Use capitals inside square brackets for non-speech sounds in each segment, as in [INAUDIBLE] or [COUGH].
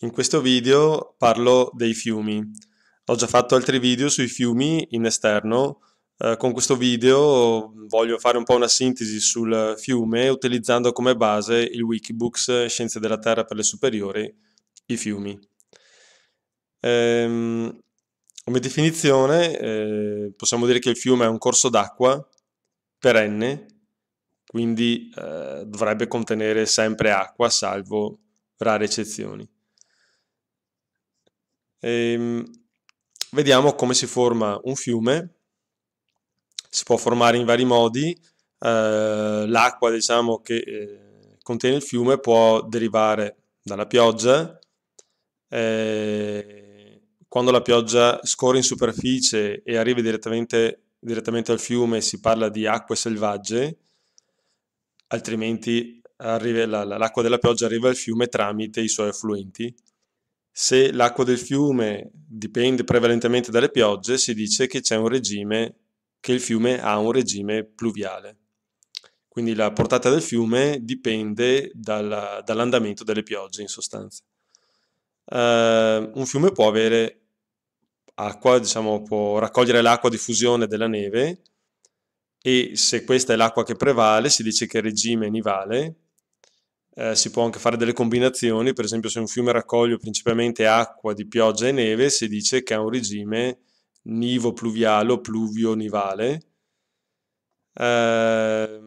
In questo video parlo dei fiumi. Ho già fatto altri video sui fiumi in esterno. Eh, con questo video voglio fare un po' una sintesi sul fiume utilizzando come base il Wikibooks Scienze della Terra per le superiori, i fiumi. Ehm, come definizione eh, possiamo dire che il fiume è un corso d'acqua perenne, quindi eh, dovrebbe contenere sempre acqua, salvo rare eccezioni. E, ehm, vediamo come si forma un fiume. Si può formare in vari modi. Eh, l'acqua, diciamo, che eh, contiene il fiume può derivare dalla pioggia. Eh, quando la pioggia scorre in superficie e arriva direttamente direttamente al fiume si parla di acque selvagge, altrimenti arriva, la, l'acqua della pioggia arriva al fiume tramite i suoi affluenti. Se l'acqua del fiume dipende prevalentemente dalle piogge, si dice che c'è un regime, che il fiume ha un regime pluviale. Quindi la portata del fiume dipende dalla, dall'andamento delle piogge in sostanza. Uh, un fiume può avere acqua, diciamo, può raccogliere l'acqua di fusione della neve e se questa è l'acqua che prevale si dice che è regime nivale. Eh, si può anche fare delle combinazioni, per esempio se un fiume raccoglie principalmente acqua di pioggia e neve si dice che ha un regime nivo-pluviale o pluvio-nivale. Eh,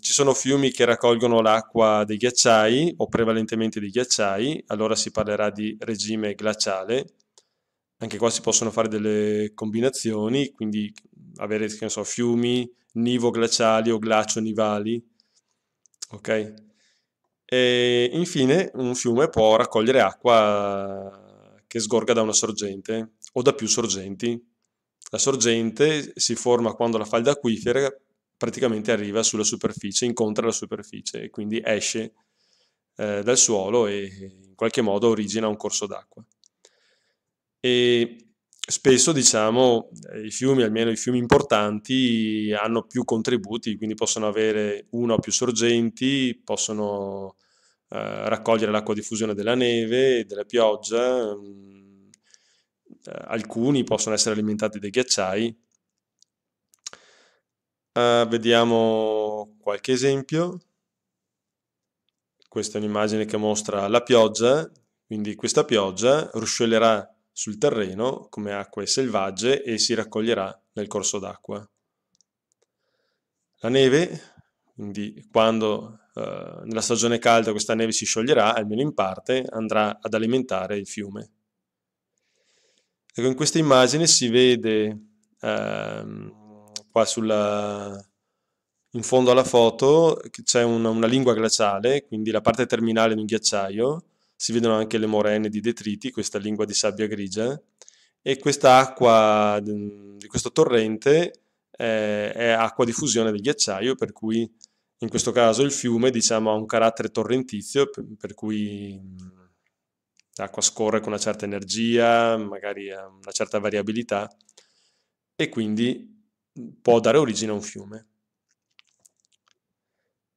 ci sono fiumi che raccolgono l'acqua dei ghiacciai o prevalentemente dei ghiacciai, allora si parlerà di regime glaciale anche qua si possono fare delle combinazioni, quindi avere, che ne so, fiumi nivo-glaciali o glacio-nivali, ok? E infine un fiume può raccogliere acqua che sgorga da una sorgente o da più sorgenti. La sorgente si forma quando la falda acquifera praticamente arriva sulla superficie, incontra la superficie e quindi esce eh, dal suolo e in qualche modo origina un corso d'acqua e spesso diciamo i fiumi, almeno i fiumi importanti, hanno più contributi, quindi possono avere una o più sorgenti, possono eh, raccogliere l'acqua di fusione della neve, della pioggia, mh, mm, eh, alcuni possono essere alimentati dai ghiacciai. Uh, vediamo qualche esempio. Questa è un'immagine che mostra la pioggia, quindi questa pioggia ruscellerà sul terreno come acque selvagge e si raccoglierà nel corso d'acqua. La neve, quindi quando eh, nella stagione calda questa neve si scioglierà, almeno in parte, andrà ad alimentare il fiume. Ecco, in questa immagine si vede ehm, qua sulla, in fondo alla foto che c'è una, una, lingua glaciale, quindi la parte terminale di un ghiacciaio, si vedono anche le morene di detriti, questa lingua di sabbia grigia, e questa acqua mm, di questo torrente è, eh, è acqua di fusione del ghiacciaio, per cui in questo caso il fiume diciamo, ha un carattere torrentizio, per, per cui mm, l'acqua scorre con una certa energia, magari ha una certa variabilità, e quindi mm, può dare origine a un fiume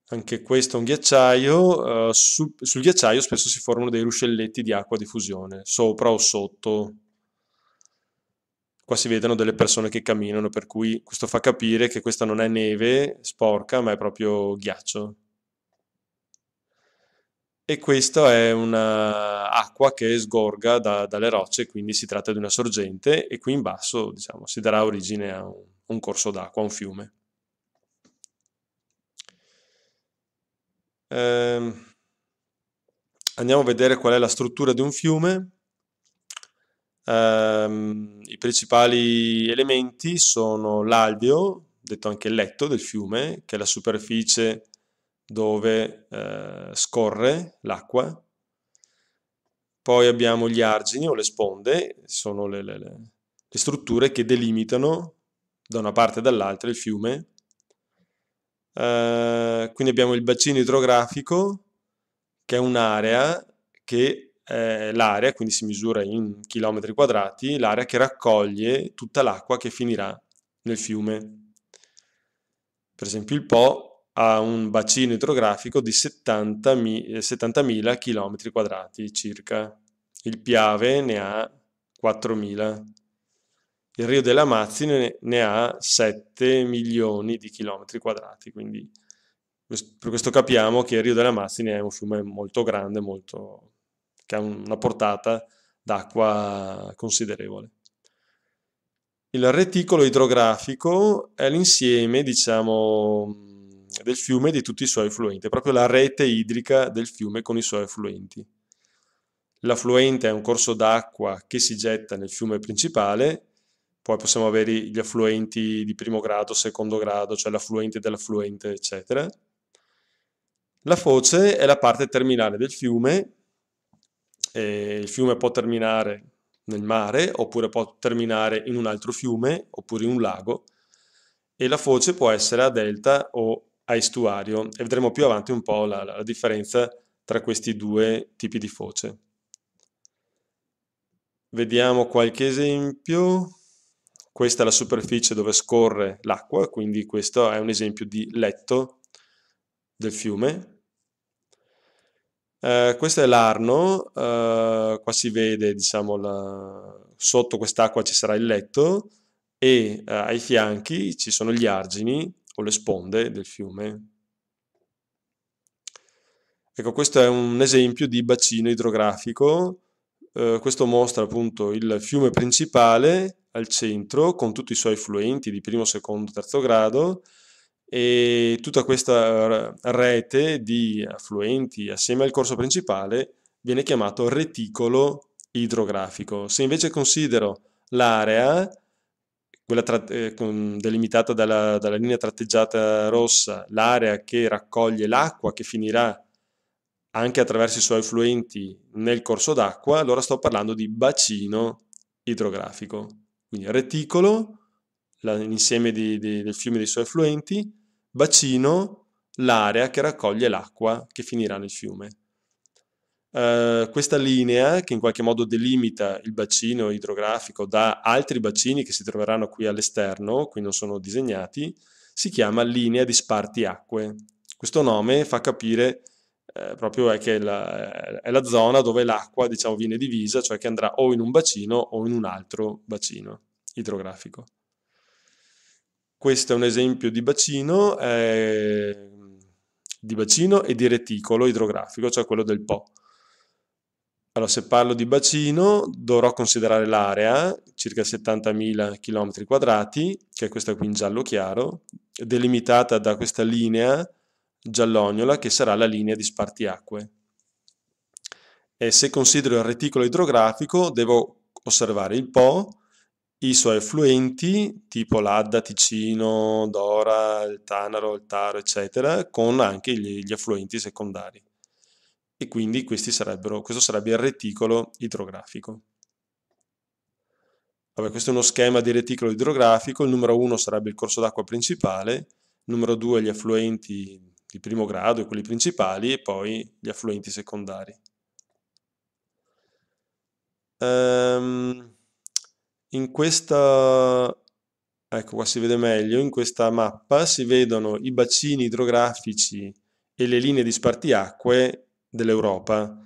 anche questo è un ghiacciaio, uh, su, sul ghiacciaio spesso si formano dei ruscelletti di acqua di fusione, sopra o sotto. Qua si vedono delle persone che camminano, per cui questo fa capire che questa non è neve sporca, ma è proprio ghiaccio. E questa è un'acqua che sgorga da, dalle rocce, quindi si tratta di una sorgente, e qui in basso diciamo, si darà origine a un, un corso d'acqua, a un fiume. Eh, andiamo a vedere qual è la struttura di un fiume. Eh, I principali elementi sono l'alveo, detto anche il letto del fiume, che è la superficie dove eh, scorre l'acqua. Poi abbiamo gli argini o le sponde, sono le, le, le strutture che delimitano da una parte e dall'altra il fiume eh, quindi abbiamo il bacino idrografico che è un'area che è l'area, quindi si misura in chilometri quadrati, l'area che raccoglie tutta l'acqua che finirà nel fiume. Per esempio il Po ha un bacino idrografico di 70.000 km eh, quadrati circa, il Piave ne ha 4.000 il Rio delle Amazzine ne ha 7 milioni di chilometri quadrati, quindi per questo capiamo che il Rio delle Amazzine è un fiume molto grande, molto, che ha una portata d'acqua considerevole. Il reticolo idrografico è l'insieme, diciamo, del fiume e di tutti i suoi affluenti, è proprio la rete idrica del fiume con i suoi affluenti. L'affluente è un corso d'acqua che si getta nel fiume principale poi possiamo avere gli affluenti di primo grado, secondo grado, cioè l'affluente dell'affluente, eccetera. La foce è la parte terminale del fiume, eh, il fiume può terminare nel mare, oppure può terminare in un altro fiume, oppure in un lago, e la foce può essere a delta o a estuario, e vedremo più avanti un po' la, la differenza tra questi due tipi di foce. Vediamo qualche esempio. Questa è la superficie dove scorre l'acqua, quindi questo è un esempio di letto del fiume. Eh, questo è l'arno, eh, qua si vede, diciamo, la... sotto quest'acqua ci sarà il letto e eh, ai fianchi ci sono gli argini o le sponde del fiume. Ecco, questo è un esempio di bacino idrografico. Eh, questo mostra appunto il fiume principale al centro con tutti i suoi fluenti di primo, secondo, terzo grado e tutta questa eh, rete di affluenti eh, assieme al corso principale viene chiamato reticolo idrografico. Se invece considero l'area, quella eh, con, delimitata dalla, dalla linea tratteggiata rossa, l'area che raccoglie l'acqua che finirà anche attraverso i suoi affluenti nel corso d'acqua, allora sto parlando di bacino idrografico. Quindi reticolo, l'insieme di, di, del fiume e dei suoi affluenti, bacino, l'area che raccoglie l'acqua che finirà nel fiume. Uh, questa linea che in qualche modo delimita il bacino idrografico da altri bacini che si troveranno qui all'esterno, qui non sono disegnati, si chiama linea di spartiacque. Questo nome fa capire eh, proprio è che la, è la zona dove l'acqua diciamo, viene divisa, cioè che andrà o in un bacino o in un altro bacino idrografico. Questo è un esempio di bacino, eh, di bacino e di reticolo idrografico, cioè quello del Po. Allora, se parlo di bacino, dovrò considerare l'area, circa 70.000 km quadrati, che è questa qui in giallo chiaro, delimitata da questa linea giallognola che sarà la linea di spartiacque. E se considero il reticolo idrografico, devo osservare il Po, i suoi affluenti, tipo l'Adda, Ticino, Dora, il Tanaro, il Taro, eccetera, con anche gli, gli affluenti secondari. E quindi questi sarebbero, questo sarebbe il reticolo idrografico. Vabbè, questo è uno schema di reticolo idrografico, il numero 1 sarebbe il corso d'acqua principale, il numero 2 gli affluenti di primo grado e quelli principali e poi gli affluenti secondari. Um, in questa, ecco qua si vede meglio, in questa mappa si vedono i bacini idrografici e le linee di spartiacque dell'Europa.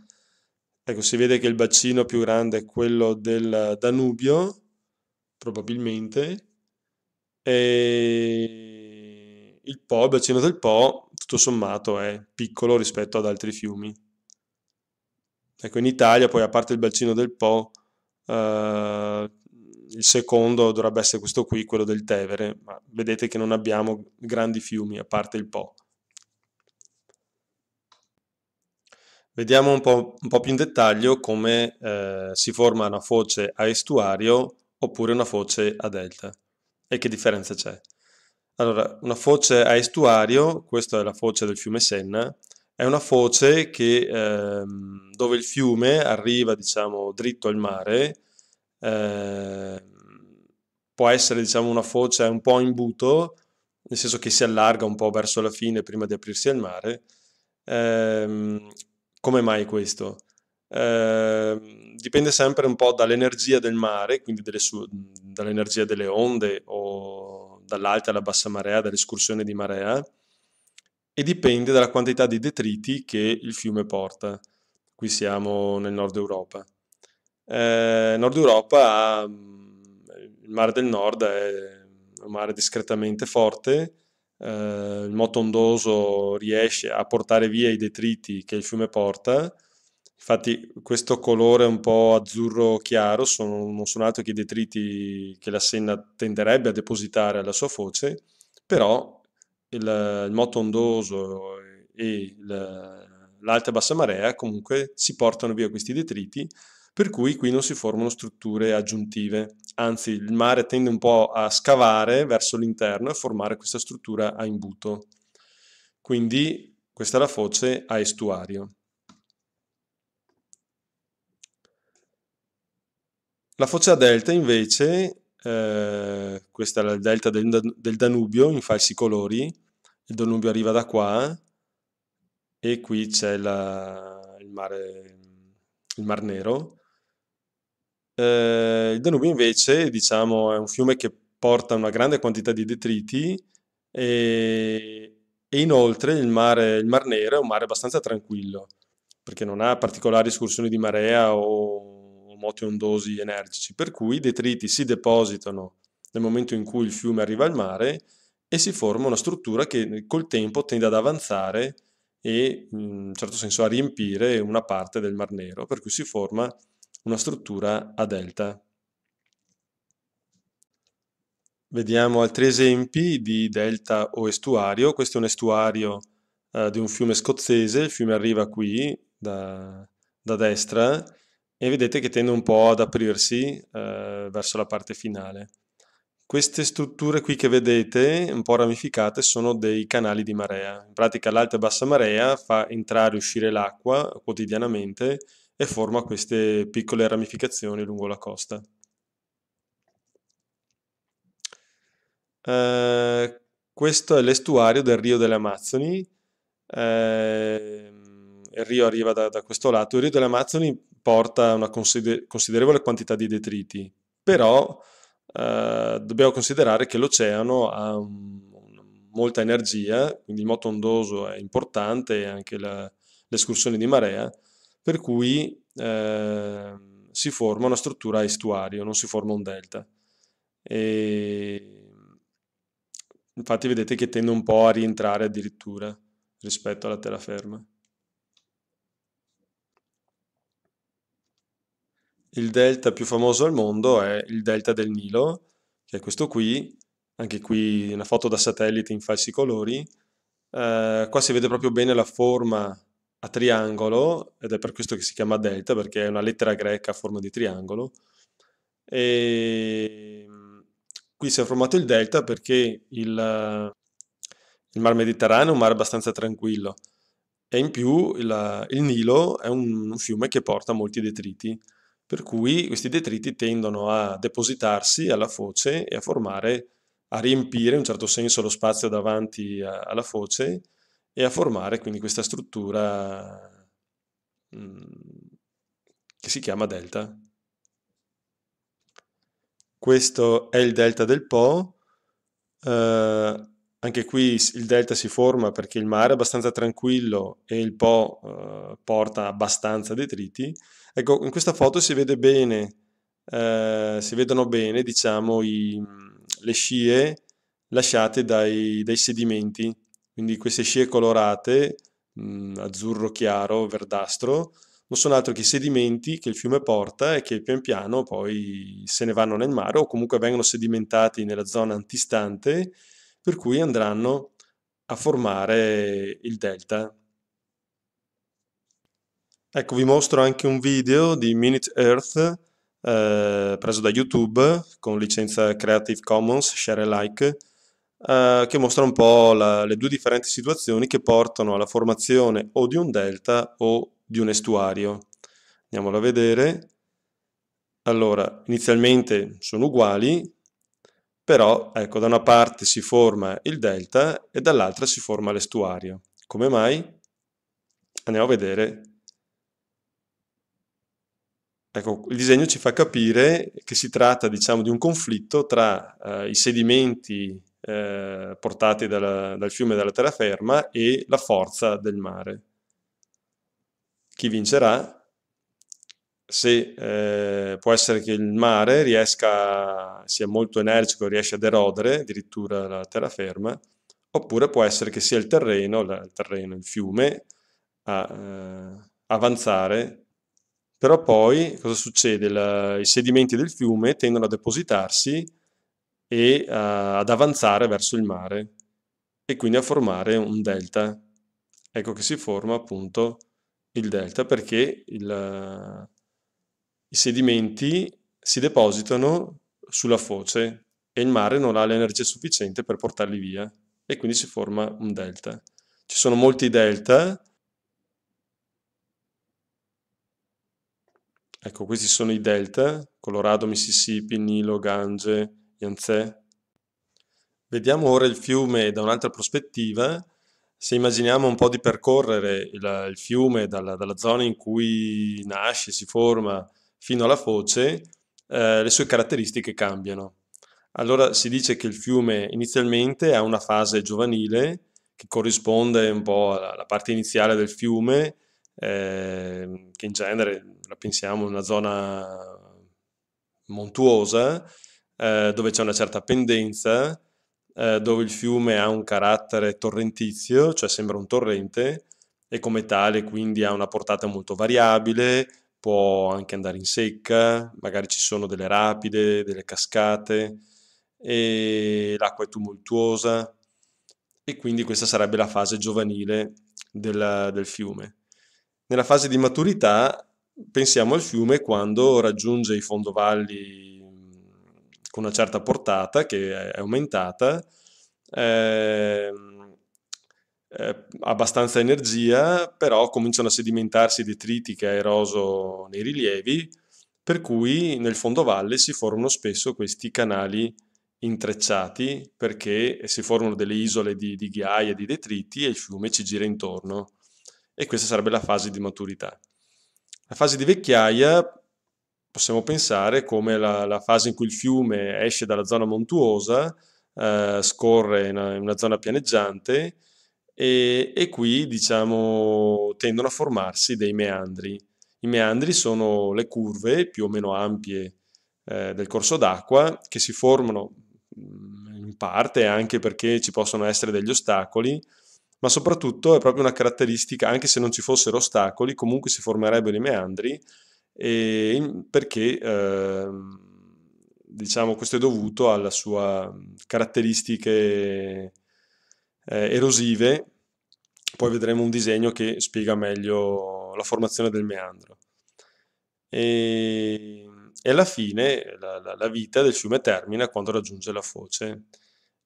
Ecco, si vede che il bacino più grande è quello del Danubio, probabilmente, e il Po, il bacino del Po, tutto sommato è piccolo rispetto ad altri fiumi. Ecco, in Italia poi, a parte il bacino del Po, eh, il secondo dovrebbe essere questo qui, quello del Tevere, ma vedete che non abbiamo grandi fiumi, a parte il Po. Vediamo un po', un po più in dettaglio come eh, si forma una foce a estuario oppure una foce a delta e che differenza c'è. Allora, una foce a estuario, questa è la foce del fiume Senna, è una foce che, ehm, dove il fiume arriva diciamo, dritto al mare Ehm, può essere diciamo una foce un po' in buto, nel senso che si allarga un po' verso la fine prima di aprirsi al mare. Eh, come mai questo? Eh, dipende sempre un po' dall'energia del mare, quindi su- dall'energia delle onde o dall'alta alla bassa marea, dall'escursione di marea, e dipende dalla quantità di detriti che il fiume porta. Qui siamo nel nord Europa. Eh, Nord Europa, mm, il mare del nord è un mare discretamente forte, eh, il moto ondoso riesce a portare via i detriti che il fiume porta, infatti questo colore un po' azzurro chiaro sono, non sono altro che i detriti che la Senna tenderebbe a depositare alla sua foce, però il, il moto ondoso e il, l'alta e bassa marea comunque si portano via questi detriti per cui qui non si formano strutture aggiuntive, anzi il mare tende un po' a scavare verso l'interno e formare questa struttura a imbuto. Quindi questa è la foce a estuario. La foce a delta invece, eh, questa è la delta del, del Danubio in falsi colori, il Danubio arriva da qua e qui c'è il mare il Mar Nero eh, il Danubio invece diciamo, è un fiume che porta una grande quantità di detriti e, e inoltre il, mare, il Mar Nero è un mare abbastanza tranquillo perché non ha particolari escursioni di marea o, o moti ondosi energici, per cui i detriti si depositano nel momento in cui il fiume arriva al mare e si forma una struttura che col tempo tende ad avanzare e in un certo senso a riempire una parte del Mar Nero, per cui si forma una struttura a delta. Vediamo altri esempi di delta o estuario. Questo è un estuario eh, di un fiume scozzese, il fiume arriva qui da, da destra e vedete che tende un po' ad aprirsi eh, verso la parte finale. Queste strutture qui che vedete, un po' ramificate, sono dei canali di marea. In pratica l'alta e bassa marea fa entrare e uscire l'acqua quotidianamente e forma queste piccole ramificazioni lungo la costa. Eh, questo è l'estuario del Rio delle Amazzoni. Eh, il Rio arriva da, da, questo lato. Il Rio delle Amazzoni porta una consider- considerevole quantità di detriti, però eh, dobbiamo considerare che l'oceano ha um, molta energia, quindi il moto ondoso è importante e anche la, l'escursione di marea per cui eh, si forma una struttura estuario, non si forma un delta. E infatti vedete che tende un po' a rientrare addirittura rispetto alla terraferma. Il delta più famoso al mondo è il delta del Nilo, che è questo qui, anche qui una foto da satellite in falsi colori. Eh, qua si vede proprio bene la forma a triangolo, ed è per questo che si chiama delta, perché è una lettera greca a forma di triangolo. E ehm, qui si è formato il delta perché il, il mar Mediterraneo è un mare abbastanza tranquillo e in più il, il Nilo è un, un fiume che porta molti detriti, per cui questi detriti tendono a depositarsi alla foce e a formare, a riempire in un certo senso lo spazio davanti a, alla foce e a formare quindi questa struttura che si chiama delta. Questo è il delta del Po, eh, anche qui il delta si forma perché il mare è abbastanza tranquillo e il Po eh, porta abbastanza detriti. Ecco, in questa foto si vede bene, eh, si vedono bene, diciamo, i, le scie lasciate dai, dai sedimenti quindi queste scie colorate, mh, mm, azzurro chiaro, verdastro, non sono altro che i sedimenti che il fiume porta e che pian piano poi se ne vanno nel mare o comunque vengono sedimentati nella zona antistante, per cui andranno a formare il delta. Ecco, vi mostro anche un video di Minute Earth eh, preso da YouTube con licenza Creative Commons Share Alike eh, che mostra un po' la, le due differenti situazioni che portano alla formazione o di un delta o di un estuario. Andiamolo a vedere. Allora, inizialmente sono uguali, però ecco, da una parte si forma il delta e dall'altra si forma l'estuario. Come mai? Andiamo a vedere Ecco, il disegno ci fa capire che si tratta, diciamo, di un conflitto tra eh, i sedimenti eh, portati dalla, dal fiume dalla terraferma e la forza del mare. Chi vincerà? Se eh, può essere che il mare riesca, sia molto energico, riesce ad erodere addirittura la terraferma, oppure può essere che sia il terreno, la, il, terreno il fiume, a eh, avanzare però poi cosa succede? La, I sedimenti del fiume tendono a depositarsi e a, eh, ad avanzare verso il mare e quindi a formare un delta. Ecco che si forma appunto il delta perché il, eh, i sedimenti si depositano sulla foce e il mare non ha l'energia sufficiente per portarli via e quindi si forma un delta. Ci sono molti delta, ecco questi sono i delta, Colorado, Mississippi, Nilo, Gange, Yangtze. Vediamo ora il fiume da un'altra prospettiva. Se immaginiamo un po' di percorrere il, il fiume dalla, dalla, zona in cui nasce, si forma, fino alla foce, eh, le sue caratteristiche cambiano. Allora si dice che il fiume inizialmente ha una fase giovanile che corrisponde un po' alla parte iniziale del fiume, eh, che in genere la pensiamo una zona montuosa, eh, dove c'è una certa pendenza, eh, dove il fiume ha un carattere torrentizio, cioè sembra un torrente, e come tale quindi ha una portata molto variabile, può anche andare in secca, magari ci sono delle rapide, delle cascate, e l'acqua è tumultuosa, e quindi questa sarebbe la fase giovanile della, del fiume. Nella fase di maturità pensiamo al fiume quando raggiunge i fondovalli con una certa portata che è aumentata, ehm, eh, abbastanza energia, però cominciano a sedimentarsi detriti che ha eroso nei rilievi, per cui nel fondovalle si formano spesso questi canali intrecciati perché si formano delle isole di, di ghiaia, di detriti e il fiume ci gira intorno. E questa sarebbe la fase di maturità. La fase di vecchiaia possiamo pensare come la, la, fase in cui il fiume esce dalla zona montuosa, eh, scorre in una, in una, zona pianeggiante e, e, qui diciamo tendono a formarsi dei meandri. I meandri sono le curve più o meno ampie eh, del corso d'acqua che si formano mm, in parte anche perché ci possono essere degli ostacoli, ma soprattutto è proprio una caratteristica, anche se non ci fossero ostacoli, comunque si formerebbero i meandri e perché eh, diciamo questo è dovuto alla sua caratteristiche eh, erosive poi vedremo un disegno che spiega meglio la formazione del meandro e, e alla fine la, la, la vita del fiume termina quando raggiunge la foce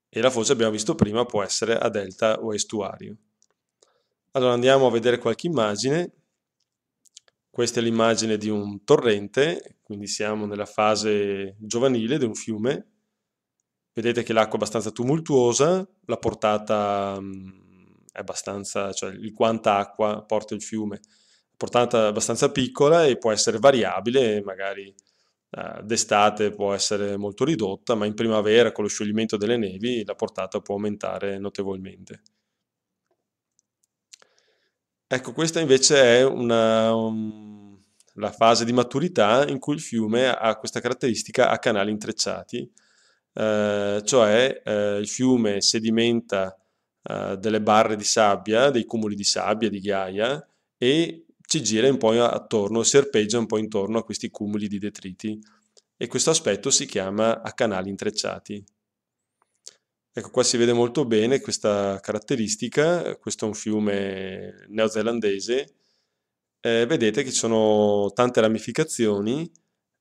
e la foce abbiamo visto prima può essere a delta o estuario allora andiamo a vedere qualche immagine questa è l'immagine di un torrente, quindi siamo nella fase giovanile di un fiume. Vedete che l'acqua è abbastanza tumultuosa, la portata mm, è abbastanza, cioè il quanta acqua porta il fiume, la portata è abbastanza piccola e può essere variabile, magari eh, d'estate può essere molto ridotta, ma in primavera con lo scioglimento delle nevi la portata può aumentare notevolmente. Ecco, questa invece è una, um, la fase di maturità in cui il fiume ha questa caratteristica a canali intrecciati, eh, cioè eh, il fiume sedimenta eh, delle barre di sabbia, dei cumuli di sabbia, di ghiaia e ci gira un po' attorno, serpeggia un po' intorno a questi cumuli di detriti e questo aspetto si chiama a canali intrecciati. Ecco, qua si vede molto bene questa caratteristica, questo è un fiume neozelandese, eh, vedete che ci sono tante ramificazioni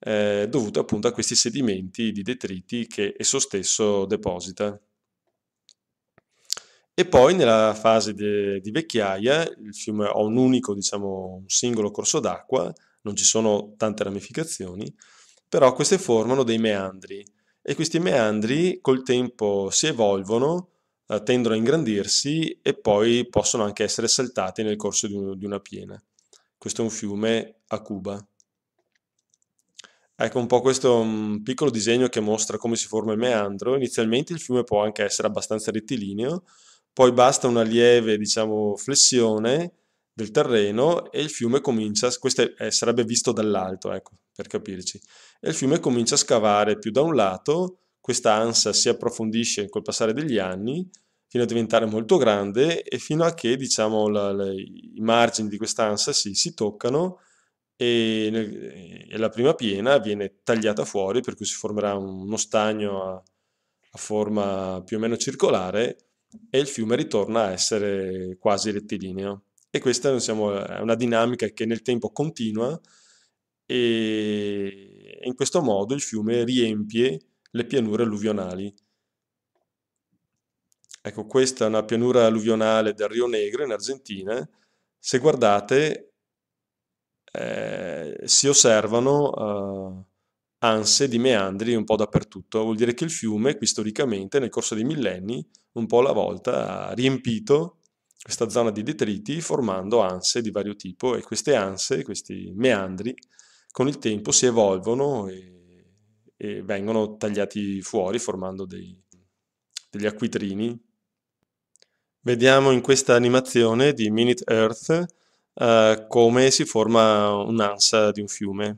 eh, dovute appunto a questi sedimenti di detriti che esso stesso deposita. E poi nella fase di vecchiaia il fiume ha un unico, diciamo, un singolo corso d'acqua, non ci sono tante ramificazioni, però queste formano dei meandri, e questi meandri col tempo si evolvono, eh, tendono a ingrandirsi e poi possono anche essere saltati nel corso di, un, di una piena. Questo è un fiume a Cuba. Ecco un po' questo um, piccolo disegno che mostra come si forma il meandro. Inizialmente il fiume può anche essere abbastanza rettilineo, poi basta una lieve, diciamo, flessione del terreno e il fiume comincia, questo è, eh, sarebbe visto dall'alto, ecco, per capirci e il fiume comincia a scavare più da un lato, questa ansa si approfondisce col passare degli anni fino a diventare molto grande e fino a che diciamo, la, la, i margini di questa ansa si, si toccano e, e, la prima piena viene tagliata fuori per cui si formerà uno stagno a, a forma più o meno circolare e il fiume ritorna a essere quasi rettilineo. E questa diciamo, è una dinamica che nel tempo continua e e in questo modo il fiume riempie le pianure alluvionali. Ecco, questa è una pianura alluvionale del Rio Negro in Argentina. Se guardate, eh, si osservano eh, anse di meandri un po' dappertutto. Vuol dire che il fiume, qui storicamente, nel corso dei millenni, un po' alla volta, ha riempito questa zona di detriti formando anse di vario tipo e queste anse, questi meandri, con il tempo si evolvono e, e vengono tagliati fuori formando dei, degli acquitrini. Vediamo in questa animazione di Minute Earth eh, come si forma un'ansa di un fiume.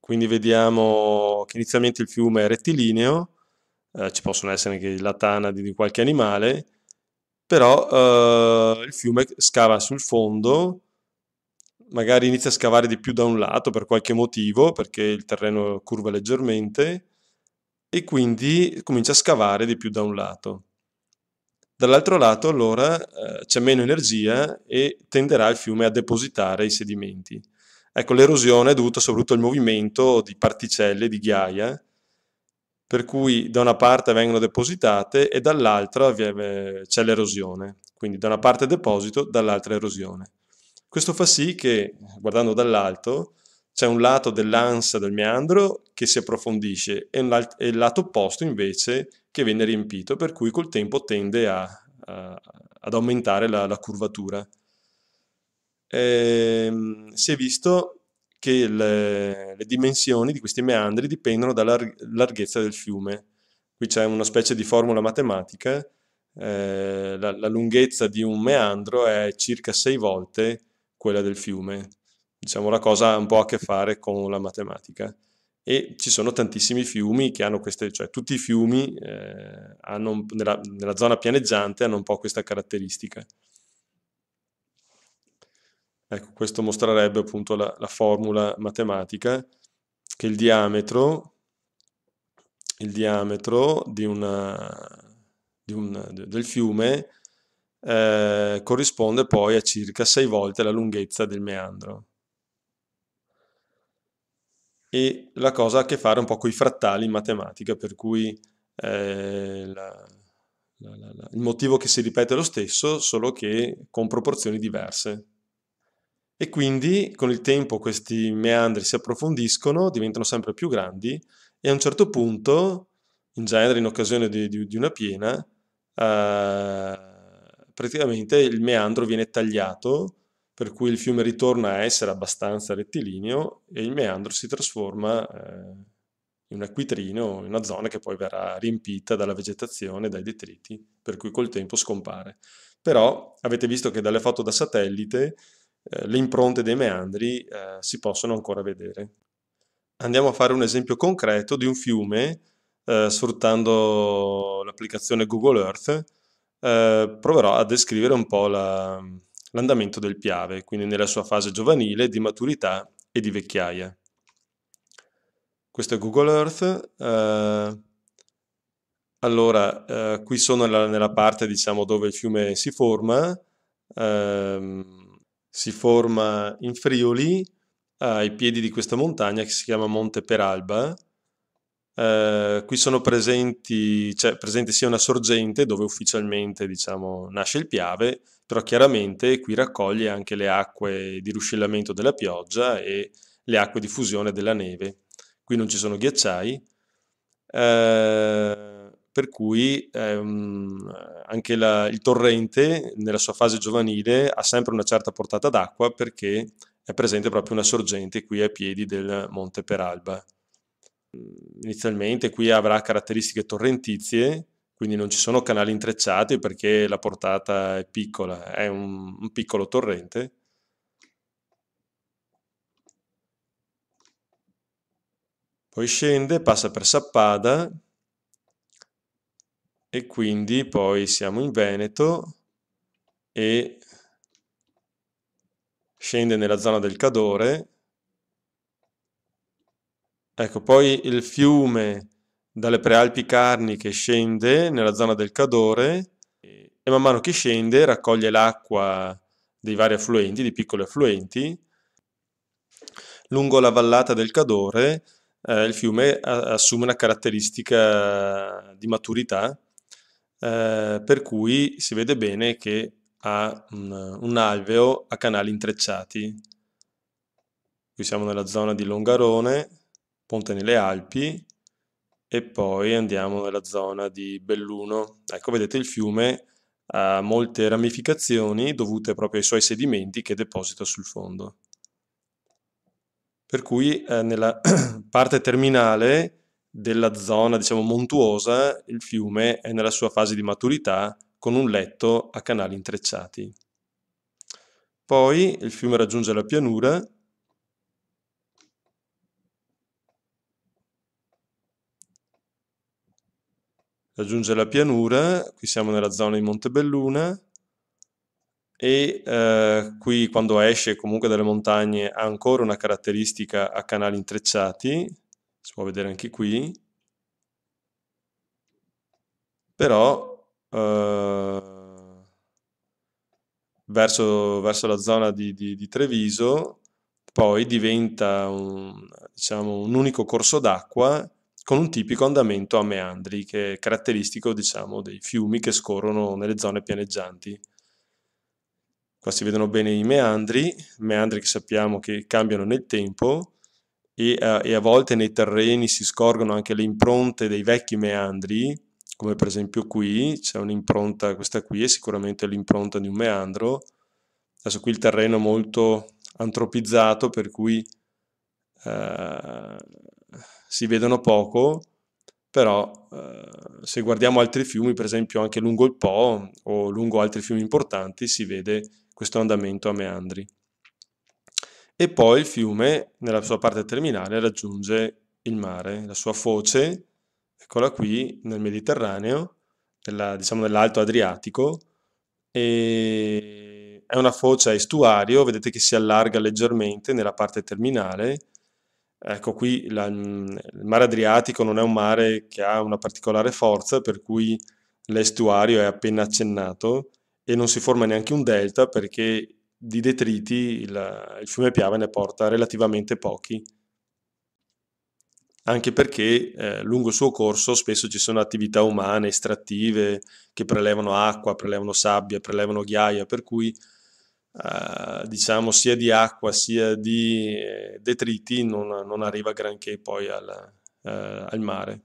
Quindi vediamo che inizialmente il fiume è rettilineo, eh, ci possono essere anche la tana di, qualche animale, però eh, il fiume scava sul fondo, magari inizia a scavare di più da un lato per qualche motivo, perché il terreno curva leggermente, e quindi comincia a scavare di più da un lato. Dall'altro lato allora eh, c'è meno energia e tenderà il fiume a depositare i sedimenti. Ecco, l'erosione è dovuta soprattutto al movimento di particelle di ghiaia, per cui da una parte vengono depositate e dall'altra c'è l'erosione. Quindi da una parte deposito, dall'altra erosione. Questo fa sì che, guardando dall'alto, c'è un lato dell'ansa del meandro che si approfondisce e, il lato opposto invece che viene riempito, per cui col tempo tende a, a, ad aumentare la, la curvatura. E, ehm, si è visto che le, le, dimensioni di questi meandri dipendono dalla larghezza del fiume. Qui c'è una specie di formula matematica, eh, la, la lunghezza di un meandro è circa 6 volte quella del fiume. Diciamo la cosa ha un po' a che fare con la matematica. E ci sono tantissimi fiumi che hanno queste, cioè tutti i fiumi eh, hanno, nella, nella zona pianeggiante hanno un po' questa caratteristica. Ecco, questo mostrerebbe appunto la, la, formula matematica che il diametro, il diametro di una, di una, del fiume eh, corrisponde poi a circa 6 volte la lunghezza del meandro. E la cosa ha a che fare un po' con i frattali in matematica, per cui eh, la, la, la, il motivo che si ripete è lo stesso, solo che con proporzioni diverse. E quindi con il tempo questi meandri si approfondiscono, diventano sempre più grandi e a un certo punto, in genere in occasione di, di, di una piena, eh, praticamente il meandro viene tagliato, per cui il fiume ritorna a essere abbastanza rettilineo e il meandro si trasforma eh, in un acquitrino, in una zona che poi verrà riempita dalla vegetazione, dai detriti, per cui col tempo scompare. Però avete visto che dalle foto da satellite eh, le impronte dei meandri eh, si possono ancora vedere. Andiamo a fare un esempio concreto di un fiume eh, sfruttando l'applicazione Google Earth eh, proverò a descrivere un po' la, l'andamento del Piave, quindi nella sua fase giovanile, di maturità e di vecchiaia. Questo è Google Earth. Eh, allora, eh, qui sono nella, nella parte diciamo, dove il fiume si forma, ehm, si forma in Friuli, ai piedi di questa montagna che si chiama Monte Peralba, eh, qui sono presenti, cioè, presente sia una sorgente dove ufficialmente diciamo, nasce il Piave, però chiaramente qui raccoglie anche le acque di ruscellamento della pioggia e le acque di fusione della neve. Qui non ci sono ghiacciai, eh, per cui ehm, anche la, il torrente nella sua fase giovanile ha sempre una certa portata d'acqua perché è presente proprio una sorgente qui ai piedi del Monte Peralba inizialmente qui avrà caratteristiche torrentizie, quindi non ci sono canali intrecciati perché la portata è piccola, è un, un piccolo torrente. Poi scende, passa per Sappada e quindi poi siamo in Veneto e scende nella zona del Cadore Ecco, poi il fiume dalle prealpi carni che scende nella zona del Cadore e man mano che scende raccoglie l'acqua dei vari affluenti, di piccoli affluenti. Lungo la vallata del Cadore eh, il fiume assume una caratteristica di maturità, eh, per cui si vede bene che ha un, un alveo a canali intrecciati. Qui siamo nella zona di Longarone, Ponte nelle Alpi e poi andiamo nella zona di Belluno. Ecco, vedete il fiume ha molte ramificazioni dovute proprio ai suoi sedimenti che deposita sul fondo. Per cui eh, nella [CLEARS THROAT] parte terminale della zona, diciamo, montuosa, il fiume è nella sua fase di maturità con un letto a canali intrecciati. Poi il fiume raggiunge la pianura raggiunge la pianura, qui siamo nella zona di Montebelluna e eh, qui quando esce comunque dalle montagne ha ancora una caratteristica a canali intrecciati, si può vedere anche qui, però eh, verso, verso, la zona di, di, di Treviso poi diventa un, diciamo, un unico corso d'acqua con un tipico andamento a meandri che è caratteristico diciamo, dei fiumi che scorrono nelle zone pianeggianti. Qua si vedono bene i meandri, meandri che sappiamo che cambiano nel tempo e a, eh, e a volte nei terreni si scorgono anche le impronte dei vecchi meandri, come per esempio qui c'è un'impronta, questa qui è sicuramente l'impronta di un meandro. Adesso qui il terreno è molto antropizzato per cui eh, si vedono poco, però eh, se guardiamo altri fiumi, per esempio anche lungo il Po o lungo altri fiumi importanti, si vede questo andamento a meandri. E poi il fiume, nella sua parte terminale, raggiunge il mare, la sua foce, eccola qui, nel Mediterraneo, nella, diciamo nell'Alto Adriatico, e è una foce a estuario, vedete che si allarga leggermente nella parte terminale, Ecco, qui la, il mare Adriatico non è un mare che ha una particolare forza, per cui l'estuario è appena accennato e non si forma neanche un delta perché di detriti il, il fiume Piave ne porta relativamente pochi, anche perché eh, lungo il suo corso spesso ci sono attività umane, estrattive, che prelevano acqua, prelevano sabbia, prelevano ghiaia, per cui eh, diciamo sia di acqua sia di eh, detriti non, non arriva granché poi al, eh, al mare.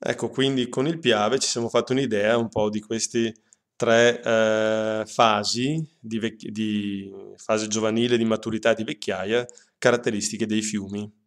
Ecco, quindi con il Piave ci siamo fatti un'idea un po' di queste tre eh, fasi di, di fase giovanile, di maturità e di vecchiaia, caratteristiche dei fiumi.